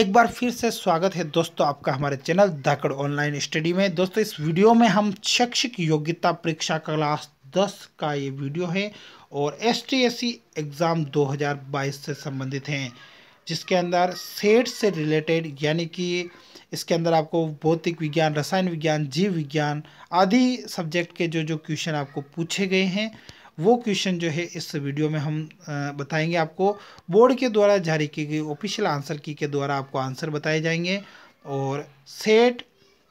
एक बार फिर से स्वागत है दोस्तों आपका हमारे चैनल धाकड़ ऑनलाइन स्टडी में दोस्तों इस वीडियो में हम शैक्षिक योग्यता परीक्षा क्लास 10 का ये वीडियो है और एस टी एग्ज़ाम 2022 से संबंधित हैं जिसके अंदर सेट से रिलेटेड यानी कि इसके अंदर आपको भौतिक विज्ञान रसायन विज्ञान जीव विज्ञान आदि सब्जेक्ट के जो जो क्वेश्चन आपको पूछे गए हैं वो क्वेश्चन जो है इस वीडियो में हम बताएंगे आपको बोर्ड के द्वारा जारी की गई ऑफिशियल आंसर की के द्वारा आपको आंसर बताए जाएंगे और सेट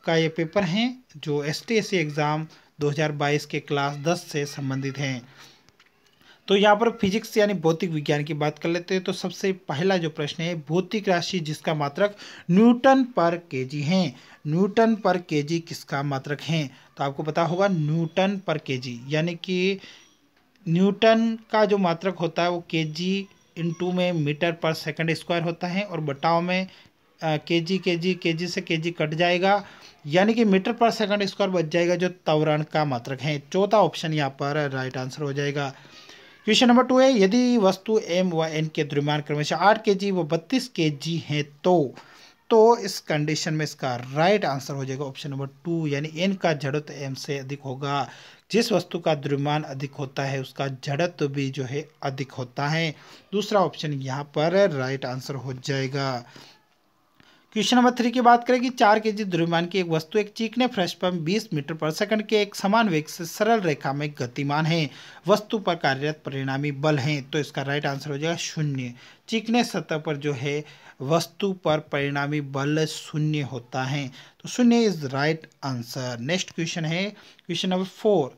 का ये पेपर हैं जो एस टी एग्ज़ाम 2022 के क्लास 10 से संबंधित हैं तो यहाँ पर फिजिक्स यानी भौतिक विज्ञान की बात कर लेते हैं तो सबसे पहला जो प्रश्न है भौतिक राशि जिसका मात्रक न्यूटन पर केजी है न्यूटन पर केजी किसका मात्रक है तो आपको पता होगा न्यूटन पर केजी यानी कि न्यूटन का जो मात्रक होता है वो के जी इंटू में मीटर पर सेकंड स्क्वायर होता है और बटाव में के जी के जी के जी से के जी कट जाएगा यानी कि मीटर पर सेकंड स्क्वायर बच जाएगा जो त्वरण का मात्रक है चौथा ऑप्शन यहाँ पर राइट आंसर हो जाएगा क्वेश्चन नंबर टू है यदि वस्तु एम व एन के द्रव्यमान क्रमशः आठ के जी व बत्तीस के जी है तो तो इस कंडीशन में इसका राइट आंसर हो जाएगा ऑप्शन नंबर टू यानी एन का जड़त्व एम से अधिक होगा जिस वस्तु का द्रव्यमान अधिक होता है उसका जड़त्व भी जो है अधिक होता है दूसरा ऑप्शन यहाँ पर राइट आंसर हो जाएगा क्वेश्चन नंबर थ्री की बात करें कि चार के जी द्रव्यमान की एक वस्तु एक चीकने फ्रेश पर बीस मीटर पर सेकंड के एक समान वेग से सरल रेखा में गतिमान है वस्तु पर कार्यरत परिणामी बल हैं तो इसका राइट आंसर हो जाएगा शून्य चीकने सतह पर जो है वस्तु पर परिणामी बल शून्य होता है तो शून्य is right answer next question है क्वेश्चन नंबर फोर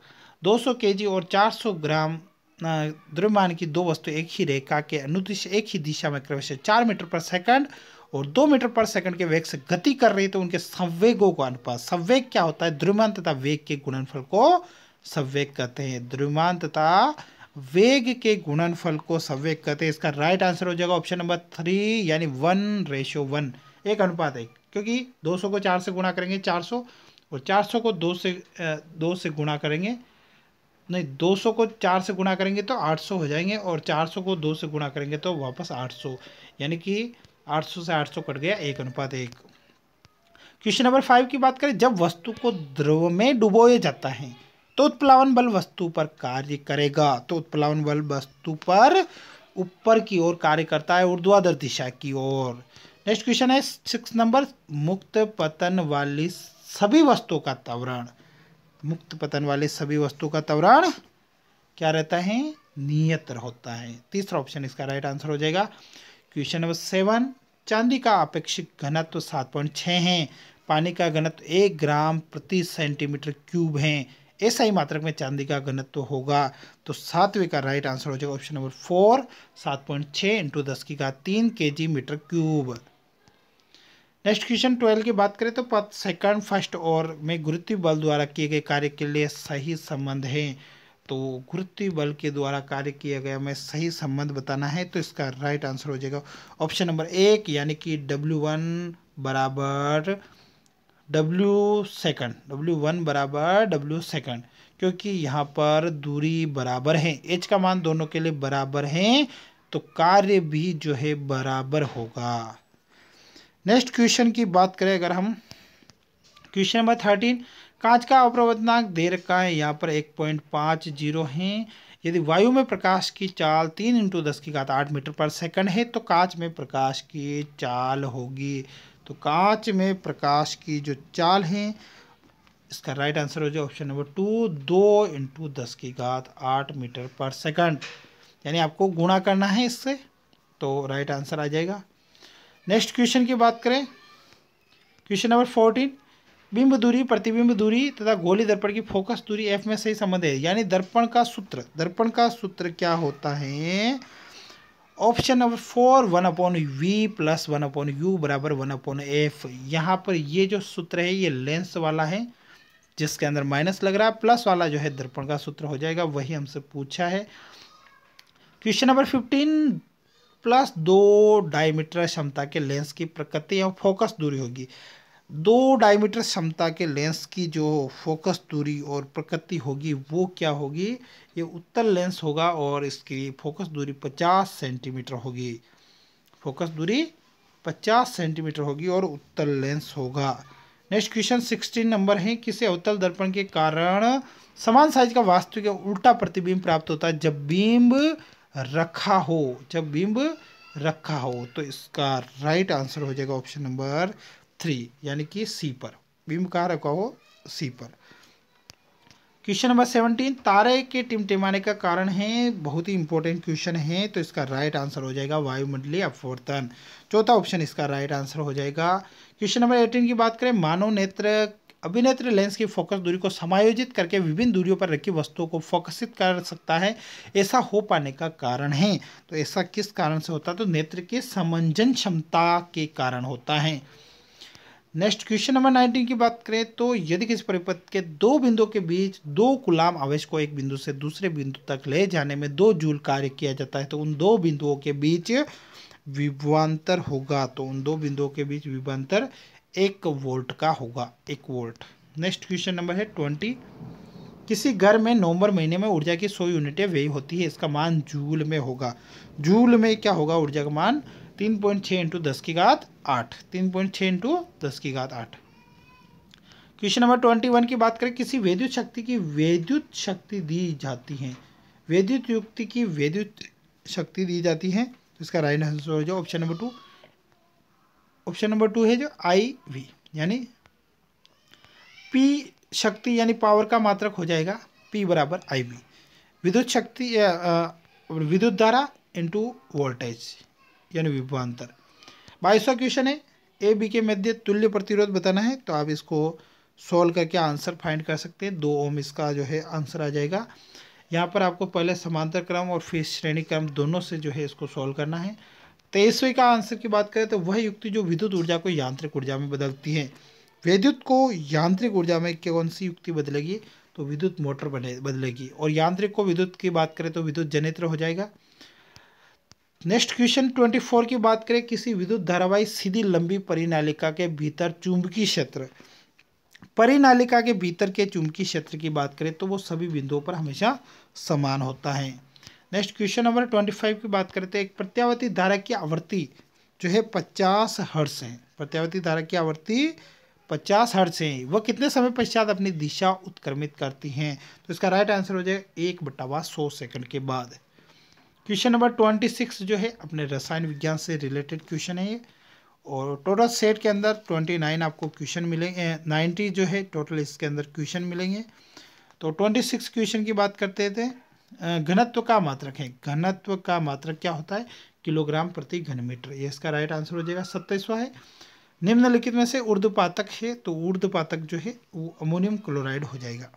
200 केजी और 400 ग्राम द्रव्यमान की दो वस्तु एक ही रेखा के अनुदिश एक ही दिशा में क्रमशः चार मीटर पर सेकंड और दो मीटर पर सेकंड के वेग से गति कर रही है तो उनके संवेगों का अनुपात संवेग क्या होता है द्रव्यमान तथा वेग के गुणनफल को संवेग कहते हैं द्रव्यमान तथा वेग के गुणनफल को संवेग कहते हैं इसका राइट आंसर हो जाएगा ऑप्शन नंबर थ्री यानी वन रेशो वन एक अनुपात एक क्योंकि 200 को 4 से गुणा करेंगे 400 और 400 को 2 से दो से गुणा करेंगे नहीं 200 को 4 से गुणा करेंगे तो 800 हो जाएंगे और 400 को 2 से गुणा करेंगे तो वापस 800 यानी कि 800 से 800 कट गया एक अनुपात एक क्वेश्चन नंबर फाइव की बात करें जब वस्तु को द्रव में डुबोया जाता है तो उत्प्लावन बल वस्तु पर कार्य करेगा तो उत्प्लावन बल वस्तु पर ऊपर की ओर कार्य करता है ऊर्ध्वाधर दिशा की ओर नेक्स्ट क्वेश्चन है सिक्स नंबर मुक्त पतन वाली सभी वस्तुओं का त्वरण मुक्त पतन वाले सभी वस्तुओं का त्वरण क्या रहता है नियत होता है तीसरा ऑप्शन इसका राइट आंसर हो जाएगा क्वेश्चन नंबर सेवन चांदी का अपेक्षित घनत्व सात पॉइंट छः है पानी का घनत्व एक ग्राम प्रति सेंटीमीटर क्यूब है ऐसा ही मात्रक में चांदी का घनत्व होगा तो सातवें का राइट आंसर हो जाएगा ऑप्शन नंबर फोर सात पॉइंट छः इंटू दस की घात तीन K G metre cube next question twelve की बात करें तो सेकंड फर्स्ट और में गुरुत्व बल द्वारा किए गए कार्य के लिए सही संबंध है तो गुरुत्व बल के द्वारा कार्य किया गया हमें सही संबंध बताना है तो इसका राइट आंसर हो जाएगा ऑप्शन नंबर एक यानी कि डब्ल्यू वन बराबर डब्ल्यू सेकंड डब्ल्यू वन बराबर डब्ल्यू सेकंड क्योंकि यहाँ पर दूरी बराबर है एच का मान दोनों के लिए बराबर है तो कार्य भी जो है बराबर होगा नेक्स्ट क्वेश्चन की बात करें अगर हम क्वेश्चन नंबर थर्टीन कांच का अप्रवर्तनाक दे रखा है यहाँ पर एक पॉइंट पाँच जीरो है यदि वायु में प्रकाश की चाल तीन इंटू दस की घात आठ मीटर पर सेकंड है तो कांच में प्रकाश की चाल होगी तो कांच में प्रकाश की जो चाल है इसका राइट आंसर हो जाए ऑप्शन नंबर टू दो इंटू दस की घात आठ मीटर पर सेकंड यानी आपको गुणा करना है इससे तो राइट आंसर आ जाएगा नेक्स्ट क्वेश्चन की बात करें क्वेश्चन नंबर फोर्टीन बिंब दूरी प्रतिबिंब दूरी तथा गोली दर्पण की फोकस दूरी एफ में सही संबंध है यानी दर्पण का सूत्र दर्पण का सूत्र क्या होता है option number four one upon V plus one upon U बराबर वन अपॉन एफ यहाँ पर ये जो सूत्र है ये लेंस वाला है जिसके अंदर माइनस लग रहा है प्लस वाला जो है दर्पण का सूत्र हो जाएगा वही हमसे पूछा है क्वेश्चन नंबर फिफ्टीन प्लस दो डायमीटर क्षमता के लेंस की प्रकृति एवं फोकस दूरी होगी दो डायमीटर क्षमता के लेंस की जो फोकस दूरी और प्रकृति होगी वो क्या होगी ये उत्तल लेंस होगा और इसकी फोकस दूरी 50 सेंटीमीटर होगी फोकस दूरी 50 सेंटीमीटर होगी और उत्तल लेंस होगा नेक्स्ट क्वेश्चन 16 नंबर है किसी अवतल दर्पण के कारण समान साइज का के उल्टा प्रतिबिंब प्राप्त होता है जब बिंब रखा हो जब बिंब रखा हो तो इसका राइट आंसर हो जाएगा ऑप्शन नंबर थ्री यानी कि सी पर बीम कहाँ रखा हो सी पर क्वेश्चन नंबर सेवनटीन तारे के टिमटिमाने का कारण है बहुत ही इंपॉर्टेंट क्वेश्चन है तो इसका राइट आंसर हो जाएगा वायुमंडलीय अपवर्तन चौथा ऑप्शन इसका राइट आंसर हो जाएगा क्वेश्चन नंबर एटीन की बात करें मानव नेत्र अभिनेत्र लेंस की फोकस दूरी को समायोजित करके विभिन्न दूरियों पर रखी वस्तुओं को फोकसित कर सकता है ऐसा हो पाने का कारण है तो ऐसा किस कारण से होता है तो नेत्र की समंजन क्षमता के कारण होता है नेक्स्ट क्वेश्चन नंबर नाइनटीन की बात करें तो यदि किसी परिपथ के दो बिंदुओं के बीच दो गुलाम आवेश को एक बिंदु से दूसरे बिंदु तक ले जाने में दो जूल कार्य किया जाता है तो उन दो बिंदुओं के बीच विभवान्तर होगा तो उन दो बिंदुओं के बीच विभवान्तर एक वोल्ट का होगा एक वोल्ट नेक्स्ट क्वेश्चन नंबर है ट्वेंटी किसी घर में नवंबर महीने में ऊर्जा की सौ यूनिटें व्यय होती है इसका मान जूल में होगा जूल में क्या होगा ऊर्जा का मान तीन पॉइंट छः इंटू दस की घात आठ तीन पॉइंट छः इंटू दस की घात आठ क्वेश्चन नंबर ट्वेंटी वन की बात करें किसी वैद्युत शक्ति की वैद्युत शक्ति दी जाती है वैद्युत युक्ति की वैद्युत शक्ति दी जाती है तो इसका राइट आंसर हो जाए option number two option number two है जो आई वी यानी पी शक्ति यानी पावर का मात्रक हो जाएगा पी बराबर आई वी विद्युत शक्ति विद्युत धारा इंटू वोल्टेज यानी विभवांतर बाईसवा क्वेश्चन है ए बी के मध्य तुल्य प्रतिरोध बताना है तो आप इसको सोल्व करके आंसर फाइंड कर सकते हैं दो ओम इसका जो है आंसर आ जाएगा यहाँ पर आपको पहले समांतर क्रम और फिर श्रेणी क्रम दोनों से जो है इसको सोल्व करना है तेईसवें का आंसर की बात करें तो वह युक्ति जो विद्युत ऊर्जा को यांत्रिक ऊर्जा में बदलती है विद्युत को यांत्रिक ऊर्जा में कौन सी युक्ति बदलेगी तो विद्युत मोटर बने बदलेगी और यांत्रिक को विद्युत की बात करें तो विद्युत जनित्र हो जाएगा नेक्स्ट क्वेश्चन 24 की बात करें किसी विद्युत धारावाही सीधी लंबी परिनालिका के भीतर चुंबकीय क्षेत्र परिनालिका के भीतर के चुंबकीय क्षेत्र की बात करें तो वो सभी बिंदुओं पर हमेशा समान होता है नेक्स्ट क्वेश्चन नंबर 25 की बात करते हैं एक प्रत्यावर्ती धारा की आवृत्ति जो है पचास हर्ष है प्रत्यावर्ती धारा की आवृत्ति पचास हर्ष है वह कितने समय पश्चात अपनी दिशा उत्क्रमित करती हैं तो इसका राइट आंसर हो जाएगा एक बटावा सौ सेकंड के बाद क्वेश्चन नंबर ट्वेंटी सिक्स जो है अपने रसायन विज्ञान से रिलेटेड क्वेश्चन है ये और टोटल सेट के अंदर ट्वेंटी नाइन आपको क्वेश्चन मिलेंगे नाइन्टी जो है टोटल इसके अंदर क्वेश्चन मिलेंगे तो ट्वेंटी सिक्स क्वेश्चन की बात करते थे घनत्व का मात्रक है घनत्व का मात्रक क्या होता है किलोग्राम प्रति घन मीटर ये इसका राइट आंसर हो जाएगा सत्ताईसवा है निम्नलिखित में से उर्द्वपातक है तो उर्द्वपातक जो है वो अमोनियम क्लोराइड हो जाएगा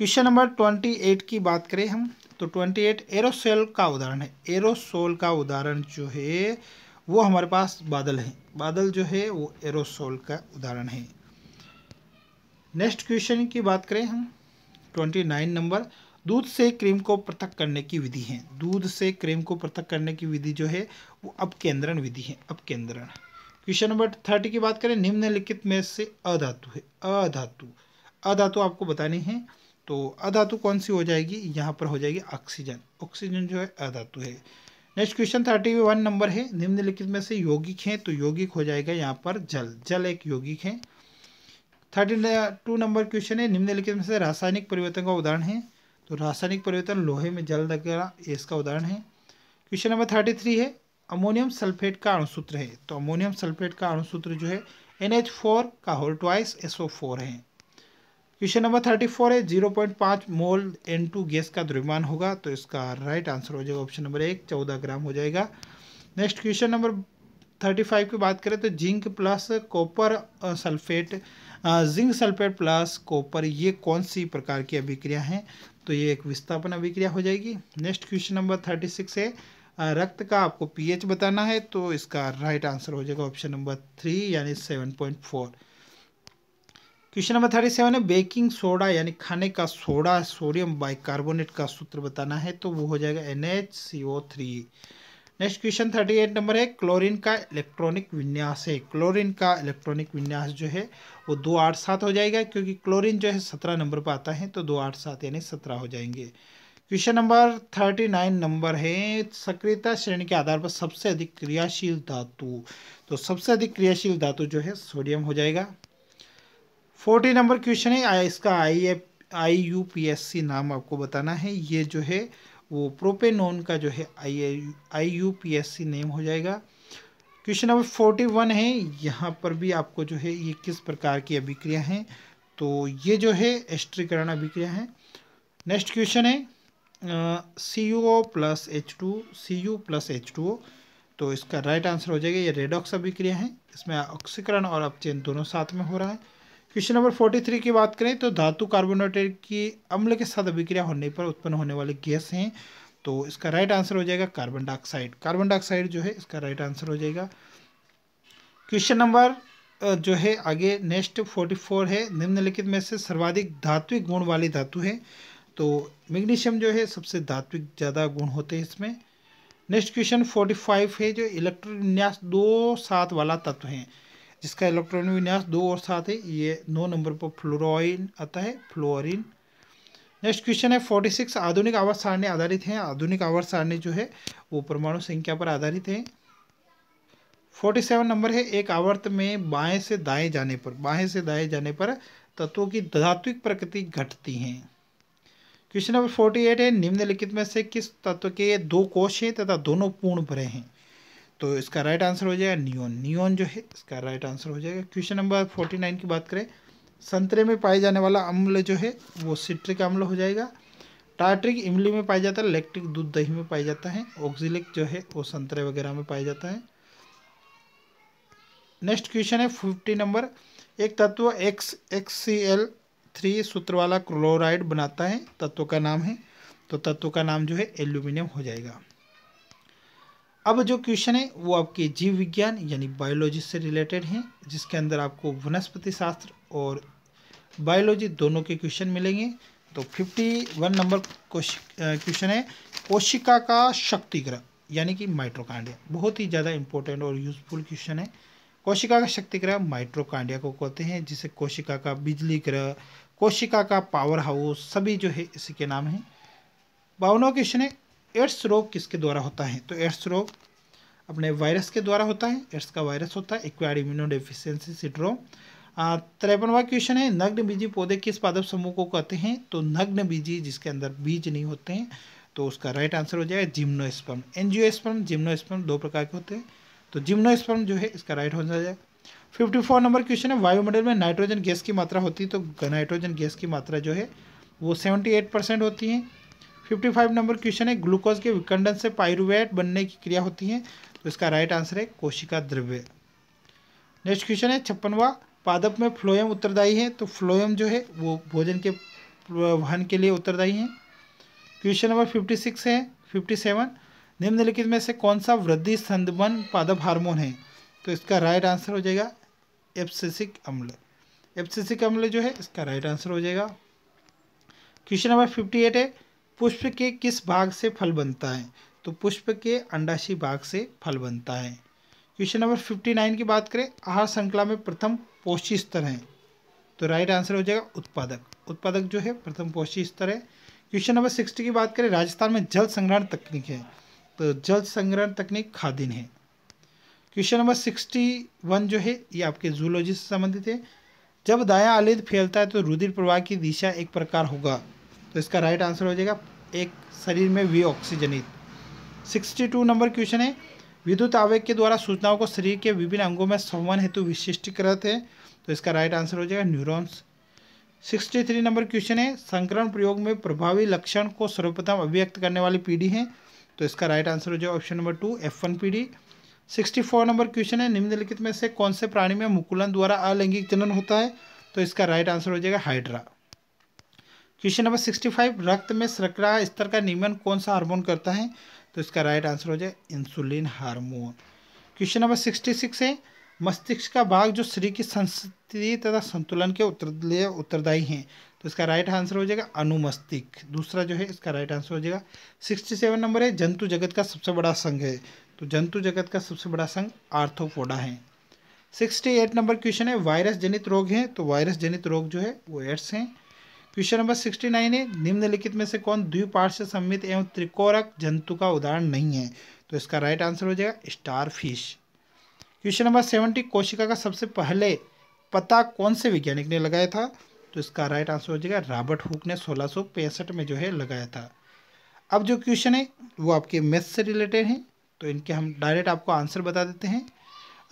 क्वेश्चन नंबर ट्वेंटी एट की बात करें हम तो ट्वेंटी एट एरोसेल का उदाहरण है एरोसोल का उदाहरण जो है वो हमारे पास बादल है बादल जो है वो एरोसोल का उदाहरण है नेक्स्ट क्वेश्चन की बात करें हम ट्वेंटी नाइन नंबर दूध से क्रीम को पृथक करने की विधि है दूध से क्रीम को पृथक करने की विधि जो है वो अपकेंद्रण विधि है अपकेंद्रण क्वेश्चन नंबर थर्टी की बात करें निम्नलिखित में से अधातु है अधातु अधातु आपको बतानी है तो अधातु कौन सी हो जाएगी यहाँ पर हो जाएगी ऑक्सीजन ऑक्सीजन जो है अधातु है next question thirty one number है निम्नलिखित में से यौगिक हैं तो यौगिक हो जाएगा यहाँ पर जल जल एक यौगिक है थर्टी टू नंबर क्वेश्चन है निम्नलिखित में से रासायनिक परिवर्तन का उदाहरण है तो रासायनिक परिवर्तन लोहे में जल वगैरह इसका उदाहरण है क्वेश्चन नंबर थर्टी थ्री है अमोनियम सल्फेट का अणुसूत्र है तो अमोनियम सल्फेट का अणुसूत्र जो है एन एच फोर का whole twice S O four है क्वेश्चन नंबर थर्टी फोर है जीरो पॉइंट पाँच मोल एन टू गैस का द्रव्यमान होगा तो इसका राइट आंसर हो जाएगा ऑप्शन नंबर एक चौदह ग्राम हो जाएगा next question number thirty five की बात करें तो zinc plus copper sulphate zinc sulphate plus copper ये कौन सी प्रकार की अभिक्रिया है तो ये एक विस्थापन अभिक्रिया हो जाएगी next question number thirty six है रक्त का आपको पीएच बताना है तो इसका राइट आंसर हो जाएगा ऑप्शन नंबर थ्री यानी seven point four question number thirty seven है बेकिंग सोडा यानी खाने का सोडा सोडियम बाइकार्बोनेट का सूत्र बताना है तो वो हो जाएगा N H C O three next question thirty eight number है क्लोरीन का इलेक्ट्रॉनिक विन्यास है क्लोरीन का इलेक्ट्रॉनिक विन्यास जो है वो दो आठ सात हो जाएगा क्योंकि क्लोरीन जो है सत्रह नंबर पर आता है तो दो आठ सात यानी सत्रह हो जाएंगे question number thirty nine number है सक्रियता श्रेणी के आधार पर सबसे अधिक क्रियाशील धातु तो सबसे अधिक क्रियाशील धातु जो है सोडियम हो जाएगा फोर्टी नंबर क्वेश्चन है इसका I F I U P S C नाम आपको बताना है ये जो है वो प्रोपेनोन का जो है I I U P S C name हो जाएगा क्वेश्चन नंबर फोर्टी वन है यहाँ पर भी आपको जो है ये किस प्रकार की अभिक्रिया हैं तो ये जो है एस्ट्रीकरण अभिक्रिया है नेक्स्ट क्वेश्चन है C U O plus H two C U plus H two O तो इसका राइट आंसर हो जाएगा ये रेडॉक्स अभिक्रिया है इसमें ऑक्सीकरण और अपचयन दोनों साथ में हो रहा है क्वेश्चन नंबर फोर्टी थ्री की बात करें तो धातु कार्बोनेटेड की अम्ल के साथ अभिक्रिया होने पर उत्पन्न होने वाले गैस हैं तो इसका राइट आंसर हो जाएगा कार्बन डाइऑक्साइड कार्बन डाइऑक्साइड जो है इसका राइट आंसर हो जाएगा क्वेश्चन नंबर जो है आगे नेक्स्ट फोर्टी फोर है निम्नलिखित में से सर्वाधिक धात्विक गुण वाली धातु है तो मैग्नीशियम जो है सबसे धात्विक ज़्यादा गुण होते हैं इसमें नेक्स्ट क्वेश्चन फोर्टी फाइव है जो इलेक्ट्रोन्यास दो सात वाला तत्व है जिसका इलेक्ट्रॉन विन्यास दो और सात है ये नौ नंबर पर फ्लोराइन आता है फ्लोरिन नेक्स्ट क्वेश्चन है फोर्टी सिक्स आधुनिक आवास सारणी आधारित हैं आधुनिक आवास सारणी जो है वो परमाणु संख्या पर आधारित है फोर्टी सेवन नंबर है एक आवर्त में बाएं से दाएं जाने पर बाएं से दाएं जाने पर तत्वों की धात्विक प्रकृति घटती है क्वेश्चन नंबर फोर्टी एट है निम्नलिखित में से किस तत्व के दो कोश हैं तथा दोनों पूर्ण भरे हैं तो इसका राइट आंसर हो जाएगा नियोन नियोन जो है इसका राइट आंसर हो जाएगा क्वेश्चन नंबर फोर्टी नाइन की बात करें संतरे में पाए जाने वाला अम्ल जो है वो सिट्रिक अम्ल हो जाएगा टार्ट्रिक इमली में पाया जाता है इलेक्ट्रिक दूध दही में पाया जाता है ऑक्जिलिक जो है वो संतरे वगैरह में पाया जाता है नेक्स्ट क्वेश्चन है फिफ्टी नंबर एक तत्व X X C L three सूत्र वाला क्लोराइड बनाता है तत्व का नाम है तो तत्व का नाम जो है एल्यूमिनियम हो जाएगा अब जो क्वेश्चन है वो आपके जीव विज्ञान यानी बायोलॉजी से रिलेटेड हैं जिसके अंदर आपको वनस्पति शास्त्र और बायोलॉजी दोनों के क्वेश्चन मिलेंगे तो फिफ्टी वन नंबर क्वेश्चन है कोशिका का शक्तिग्रह यानी कि माइट्रोकांडिया बहुत ही ज़्यादा इंपॉर्टेंट और यूजफुल क्वेश्चन है कोशिका का शक्तिग्रह माइट्रोकांडिया को कहते हैं जिसे कोशिका का बिजली ग्रह कोशिका का पावर हाउस सभी जो है इसी के नाम हैं बावनवा क्वेश्चन है एड्स रोग किसके द्वारा होता है तो एड्स रोग अपने वायरस के द्वारा होता है एड्स का वायरस होता है एक्वायर्ड इम्यूनो सिड्रोम सिंड्रोम त्रेपनवा क्वेश्चन है नग्न बीजी पौधे किस पादप समूह को कहते हैं तो नग्न बीजी जिसके अंदर बीज नहीं होते हैं तो उसका राइट आंसर हो जाएगा जिम्नोस्पर्म एनजियोस्पर्म जिम्नोस्पर्म दो प्रकार के होते हैं तो जिम्नोस्पर्म जो है इसका राइट आंसर हो जाएगा फिफ्टी फोर नंबर क्वेश्चन है वायुमंडल में नाइट्रोजन गैस की मात्रा होती है तो नाइट्रोजन गैस की मात्रा जो है वो सेवेंटी एट परसेंट होती है फिफ्टी फाइव नंबर क्वेश्चन है ग्लूकोज के विकंडन से पायरुवेट बनने की क्रिया होती है तो इसका राइट आंसर है कोशिका द्रव्य नेक्स्ट क्वेश्चन है छप्पनवा पादप में फ्लोएम उत्तरदायी है तो फ्लोएम जो है वो भोजन के वहन के लिए उत्तरदायी है क्वेश्चन नंबर फिफ्टी सिक्स है फिफ्टी सेवन निम्नलिखित में से कौन सा वृद्धि संदमन पादप हार्मोन है तो इसका राइट आंसर हो जाएगा एप्सिसिक अम्ल एप्सिसिक अम्ल जो है इसका राइट आंसर हो जाएगा क्वेश्चन नंबर फिफ्टी एट है पुष्प के किस भाग से फल बनता है तो पुष्प के अंडाशी भाग से फल बनता है क्वेश्चन नंबर फिफ्टी नाइन की बात करें आहार श्रृंखला में प्रथम पोषी स्तर है तो राइट आंसर हो जाएगा उत्पादक उत्पादक जो है प्रथम पोषी स्तर है क्वेश्चन नंबर सिक्सटी की बात करें राजस्थान में जल संग्रहण तकनीक है तो जल संग्रहण तकनीक खादिन है क्वेश्चन नंबर सिक्सटी वन जो है ये आपके जूलॉजी से संबंधित है जब दाया आलिद फैलता है तो रुधिर प्रवाह की दिशा एक प्रकार होगा तो इसका राइट आंसर हो जाएगा एक शरीर में वी ऑक्सीजनित सिक्सटी टू नंबर क्वेश्चन है विद्युत आवेग के द्वारा सूचनाओं को शरीर के विभिन्न अंगों में संवन हेतु विशिष्टीकृत है तो इसका राइट आंसर हो जाएगा neurons sixty three number question है संक्रमण प्रयोग में प्रभावी लक्षण को सर्वप्रथम अभिव्यक्त करने वाली पीढ़ी है तो इसका राइट आंसर हो जाएगा option number two F one पीढ़ी सिक्सटी फोर नंबर क्वेश्चन है निम्नलिखित में से कौन से प्राणी में मुकुलन द्वारा अलैंगिक जनन होता है तो इसका राइट आंसर हो जाएगा hydra question number sixty five रक्त में शर्करा स्तर का नियमन कौन सा हार्मोन करता है तो इसका राइट आंसर हो जाए insulin hormone question number sixty six है मस्तिष्क का भाग जो शरीर की संस्कृति तथा संतुलन के उत्तर लिए उत्तरदायी हैं तो इसका राइट आंसर हो जाएगा अनुमस्तिक दूसरा जो है इसका राइट आंसर हो जाएगा सिक्सटी सेवन नंबर है जंतु जगत का सबसे बड़ा संघ है तो जंतु जगत का सबसे बड़ा संघ आर्थोपोडा है सिक्सटी एट नंबर क्वेश्चन है वायरस जनित रोग हैं तो वायरस जनित रोग जो है वो एड्स हैं क्वेश्चन नंबर सिक्सटी नाइन है निम्नलिखित में से कौन द्विपार्श्व सम्मित एवं त्रिकोरक जंतु का उदाहरण नहीं है तो इसका राइट आंसर हो जाएगा starfish question number seventy कोशिका का सबसे पहले पता कौन से वैज्ञानिक ने लगाया था तो इसका राइट आंसर हो जाएगा रॉबर्ट हुक ने सोलह में जो है लगाया था अब जो क्वेश्चन है वो आपके मैथ से रिलेटेड हैं तो इनके हम डायरेक्ट आपको आंसर बता देते हैं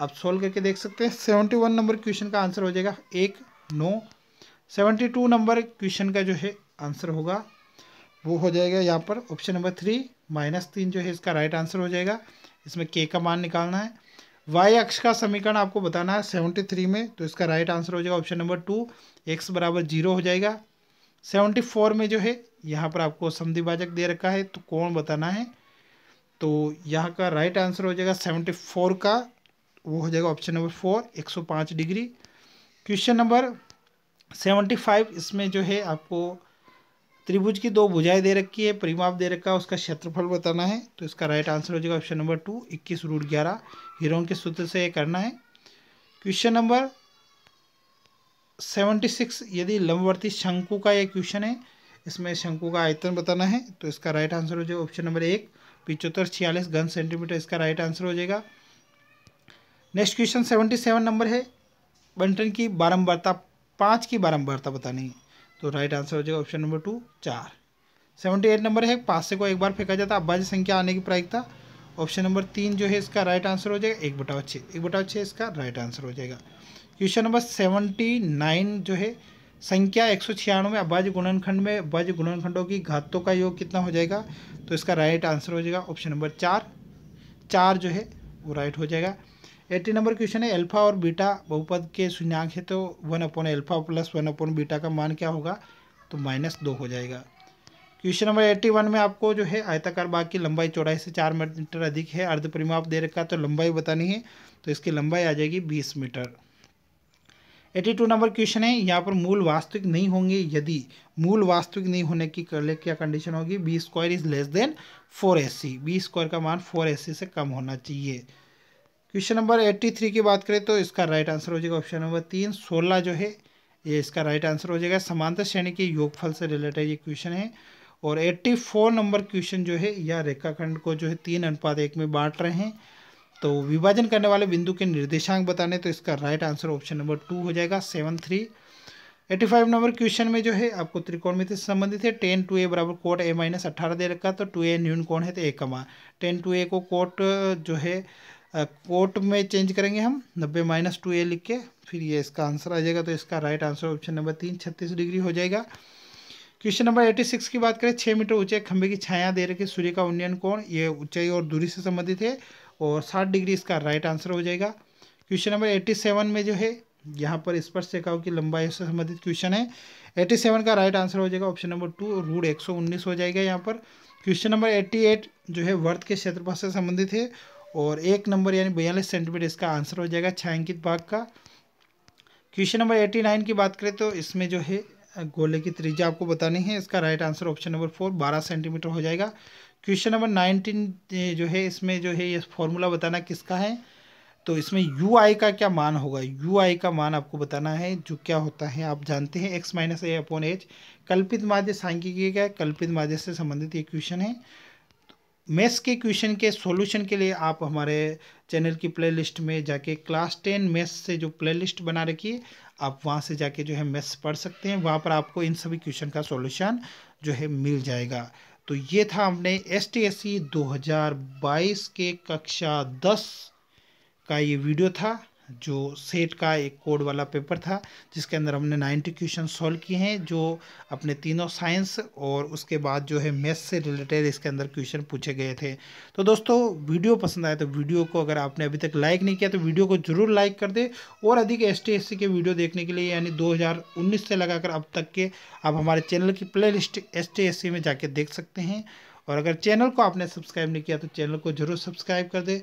आप सोल्व करके देख सकते हैं सेवेंटी वन नंबर क्वेश्चन का आंसर हो जाएगा एक नौ सेवेंटी टू नंबर क्वेश्चन का जो है आंसर होगा वो हो जाएगा यहाँ पर ऑप्शन नंबर थ्री माइनस तीन जो है इसका राइट आंसर हो जाएगा इसमें के का मान निकालना है वाई अक्ष का समीकरण आपको बताना है सेवेंटी थ्री में तो इसका राइट आंसर हो जाएगा ऑप्शन नंबर टू एक्स बराबर जीरो हो जाएगा सेवेंटी फोर में जो है यहाँ पर आपको समिभाजक दे रखा है तो कौन बताना है तो यहाँ का राइट आंसर हो जाएगा सेवेंटी फोर का वो हो जाएगा ऑप्शन नंबर फोर एक सौ पाँच degree question number seventy five इसमें जो है आपको त्रिभुज की दो भुजाएं दे रखी है परिमाप दे रखा है उसका क्षेत्रफल बताना है तो इसका राइट आंसर हो जाएगा ऑप्शन नंबर टू इक्कीस रूट ग्यारह हीरोन के सूत्र से ये करना है क्वेश्चन नंबर सेवेंटी सिक्स यदि लंबवर्ती शंकु का ये क्वेश्चन है इसमें शंकु का आयतन बताना है तो इसका राइट आंसर हो जाएगा ऑप्शन नंबर एक पिचहत्तर छियालीस घन सेंटीमीटर इसका राइट आंसर हो जाएगा next question seventy seven number है बंटन की बारंबारता पाँच की बारंबारता बतानी नहीं तो राइट आंसर हो जाएगा ऑप्शन नंबर टू चार सेवेंटी एट नंबर है पाँच से को एक बार फेंका जाता है अभाज्य संख्या आने की प्रायिकता ऑप्शन नंबर तीन जो है इसका राइट आंसर हो जाएगा एक बटाव छः एक बटाव छः इसका राइट आंसर हो जाएगा क्वेश्चन नंबर सेवेंटी नाइन जो है संख्या एक सौ छियानवे अभाज्य गुणनखंड में अभाज्य गुणनखंडों की घातों का योग कितना हो जाएगा तो इसका राइट आंसर हो जाएगा ऑप्शन नंबर चार चार जो है वो राइट हो जाएगा एट्टी नंबर क्वेश्चन है अल्फा और बीटा बहुपद के शून्यंक है तो one upon alpha plus one upon beta का मान क्या होगा तो माइनस दो हो जाएगा क्वेश्चन नंबर एट्टी वन में आपको जो है आयताकार बाग की लंबाई चौड़ाई से चार मीटर अधिक है अर्ध परिमाप दे रखा तो लंबाई बतानी है तो इसकी लंबाई आ जाएगी बीस metre eighty two number question है यहाँ पर मूल वास्तविक नहीं होंगे यदि मूल वास्तविक नहीं होने की क्या कंडीशन होगी B square is less than four S C B square का मान फोर ए सी से कम होना चाहिए क्वेश्चन नंबर एट्टी थ्री की बात करें तो इसका राइट आंसर हो जाएगा ऑप्शन नंबर तीन सोलह जो है ये इसका राइट आंसर हो जाएगा समांतर श्रेणी के योगफल से रिलेटेड ये क्वेश्चन है और एट्टी फोर नंबर क्वेश्चन जो है यह रेखाखंड को जो है तीन अनुपात एक में बांट रहे हैं तो विभाजन करने वाले बिंदु के निर्देशांक बताने तो इसका right answer option number two हो जाएगा seven three eighty five number question में जो है आपको त्रिकोण से संबंधित है टेन टू ए बराबर कोट ए माइनस अट्ठारह दे रखा तो टू ए न्यून कोण है तो ए कमा टेन टू ए को कोट जो है कोट में चेंज करेंगे हम नब्बे माइनस टू ए लिख के फिर ये इसका आंसर आ जाएगा तो इसका राइट आंसर ऑप्शन नंबर तीन छत्तीस डिग्री हो जाएगा क्वेश्चन नंबर एटी सिक्स की बात करें छः मीटर ऊंचे खंभे की छाया दे रखी सूर्य का उन्नयन कोण ये ऊंचाई और दूरी से संबंधित है और साठ डिग्री इसका राइट आंसर हो जाएगा क्वेश्चन नंबर एट्टी सेवन में जो है यहाँ पर स्पर्श रेखाओं की लंबाई से संबंधित क्वेश्चन है एट्टी सेवन का राइट आंसर हो जाएगा ऑप्शन नंबर टू रूट एक सौ उन्नीस हो जाएगा यहाँ पर क्वेश्चन नंबर एट्टी एट जो है वर्थ के क्षेत्रफल से संबंधित है और एक नंबर यानी बयालीस सेंटीमीटर इसका आंसर हो जाएगा छायांकित भाग का क्वेश्चन नंबर एटी नाइन की बात करें तो इसमें जो है गोले की त्रिज्या आपको बतानी है इसका right answer option number four बारह सेंटीमीटर हो जाएगा क्वेश्चन नंबर नाइनटीन जो है इसमें जो है ये फॉर्मूला बताना किसका है तो इसमें यू आई का क्या मान होगा यू आई का मान आपको बताना है जो क्या होता है आप जानते हैं X minus A upon H कल्पित माध्य सांख्यिकी का कल्पित माध्य से संबंधित ये क्वेश्चन है मैथ्स के क्वेश्चन के सॉल्यूशन के लिए आप हमारे चैनल की प्लेलिस्ट में जाके क्लास टेन मैथ्स से जो प्लेलिस्ट बना रखी है आप वहाँ से जाके जो है मैथ्स पढ़ सकते हैं वहाँ पर आपको इन सभी क्वेश्चन का सॉल्यूशन जो है मिल जाएगा तो ये था हमने एस टी एस सी दो हज़ार बाईस के कक्षा दस का ये वीडियो था जो सेट का एक कोड वाला पेपर था जिसके अंदर हमने नाइन्टी क्वेश्चन सॉल्व किए हैं जो अपने तीनों साइंस और उसके बाद जो है मैथ्स से रिलेटेड इसके अंदर क्वेश्चन पूछे गए थे तो दोस्तों वीडियो पसंद आए तो वीडियो को अगर आपने अभी तक लाइक नहीं किया तो वीडियो को ज़रूर लाइक कर दे और अधिक एस टी के वीडियो देखने के लिए यानी दो से लगाकर अब तक के आप हमारे चैनल की प्ले लिस्ट एस में जाके देख सकते हैं और अगर चैनल को आपने सब्सक्राइब नहीं किया तो चैनल को जरूर सब्सक्राइब कर दे